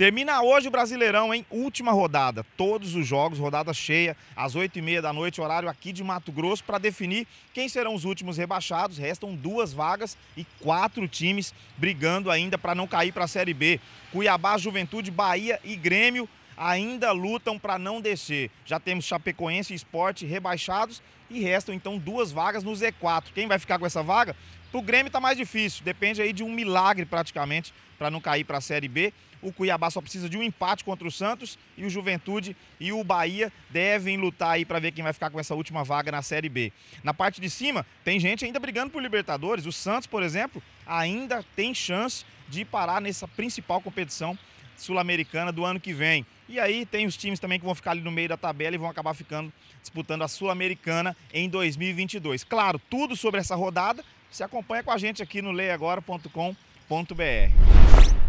Termina hoje o Brasileirão, hein? Última rodada. Todos os jogos, rodada cheia, às 8h30 da noite, horário aqui de Mato Grosso, para definir quem serão os últimos rebaixados. Restam duas vagas e quatro times brigando ainda para não cair para a Série B. Cuiabá, Juventude, Bahia e Grêmio ainda lutam para não descer. Já temos Chapecoense e Esporte rebaixados e restam então duas vagas no Z4. Quem vai ficar com essa vaga? Para o Grêmio está mais difícil, depende aí de um milagre praticamente para não cair para a Série B. O Cuiabá só precisa de um empate contra o Santos e o Juventude e o Bahia devem lutar aí para ver quem vai ficar com essa última vaga na Série B. Na parte de cima, tem gente ainda brigando por Libertadores. O Santos, por exemplo, ainda tem chance de parar nessa principal competição sul-americana do ano que vem. E aí tem os times também que vão ficar ali no meio da tabela e vão acabar ficando disputando a sul-americana em 2022. Claro, tudo sobre essa rodada se acompanha com a gente aqui no leiagora.com.br.